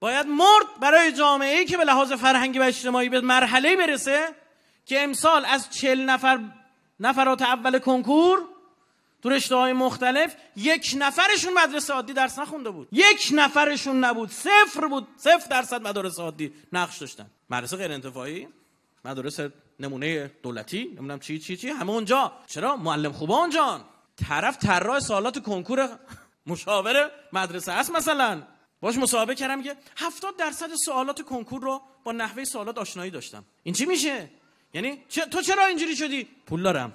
باید مرد برای جامعه ای که به لحاظ فرهنگی و اجتماعی به مرحله برسه که امسال از چل نفر نفرات اول کنکور تو رشته های مختلف یک نفرشون مدرسه عادی درس نخونده بود یک نفرشون نبود صفر بود صفر درصد مدارس عادی نقش داشتن مدرسه غیر انتفاعی مدارس نمونه دولتی نمیدونم چی چی چی همه اونجا چرا معلم خوبه اونجان طرف طراح سالات کنکور مشاوره مدرسه است مثلا باش مصاحبه کردم که هفتاد درصد سوالات کنکور رو با نحوه سوالات آشنایی داشتم این چی میشه یعنی تو چرا اینجوری شدی پول دارم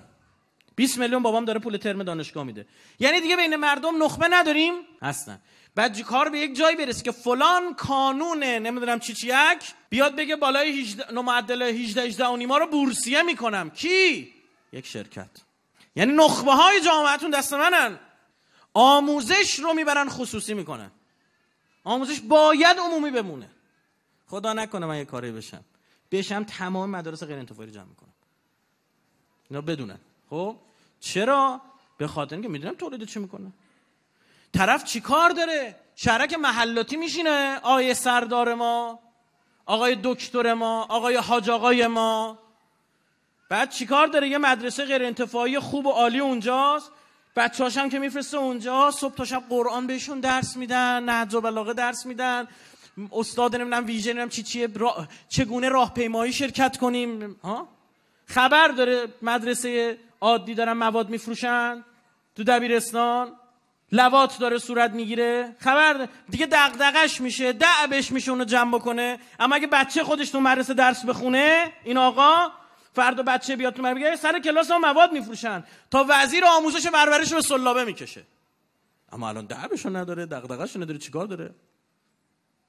20 میلیون بابام داره پول ترم دانشگاه میده یعنی دیگه بین مردم نخبه نداریم هستن بعد کار به یک جایی برسه که فلان کانون نمیدونم چی چیک بیاد بگه بالای 18 معدل 18 18 و رو بورسیه میکنم کی یک شرکت یعنی نخبه های جامعتون دست منن آموزش رو میبرن خصوصی میکنن آموزش باید عمومی بمونه خدا نکنه من یه کاری بشم بشم تمام مدارس غیر انتفاعی جمع میکنم اینا بدونن خب چرا به خاطر اینکه میدونم تولید چی میکنه طرف چی کار داره شرک محلاتی میشینه آقای سردار ما آقای دکتر ما آقای حاج آقای ما بعد چیکار داره یه مدرسه غیر خوب و عالی اونجاست بچه هاشم که میفرسته اونجا صبح تا شب قرآن بهشون درس میدن نهج و بلاغه درس میدن استاد نمیدونم ویژه نمیدونم چی چیه را... چگونه راهپیمایی شرکت کنیم ها خبر داره مدرسه عادی دارن مواد میفروشن تو دبیرستان لوات داره صورت میگیره خبر دیگه دغدغش میشه دعبش میشه اونو جمع کنه اما اگه بچه خودش تو مدرسه درس بخونه این آقا فردا بچه بیاد تو من سر کلاس ها مواد میفروشن تا وزیر آموزش پرورش رو سلابه میکشه اما الان دعبشو نداره دقدقهشو نداره چیکار داره